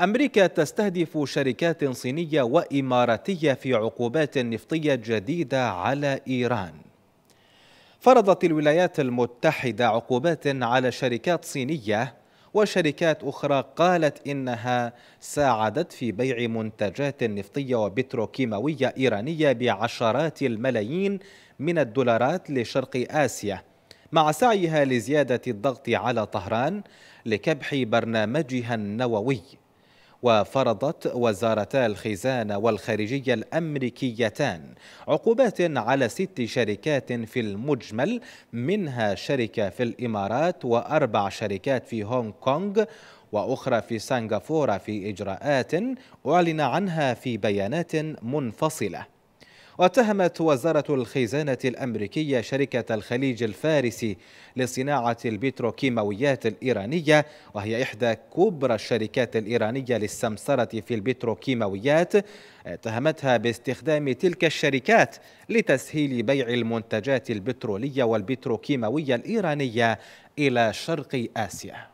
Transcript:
أمريكا تستهدف شركات صينية وإماراتية في عقوبات نفطية جديدة على إيران فرضت الولايات المتحدة عقوبات على شركات صينية وشركات أخرى قالت إنها ساعدت في بيع منتجات نفطية وبتروكيماوية إيرانية بعشرات الملايين من الدولارات لشرق آسيا مع سعيها لزيادة الضغط على طهران لكبح برنامجها النووي وفرضت وزارتا الخزانة والخارجية الأمريكيتان عقوبات على ست شركات في المجمل منها شركة في الإمارات وأربع شركات في هونغ كونغ وأخرى في سنغافورة في إجراءات أعلن عنها في بيانات منفصلة واتهمت وزارة الخزانة الأمريكية شركة الخليج الفارسي لصناعة البتروكيماويات الإيرانية وهي إحدى كبرى الشركات الإيرانية للسمسرة في البتروكيماويات اتهمتها باستخدام تلك الشركات لتسهيل بيع المنتجات البترولية والبتروكيماوية الإيرانية إلى شرق آسيا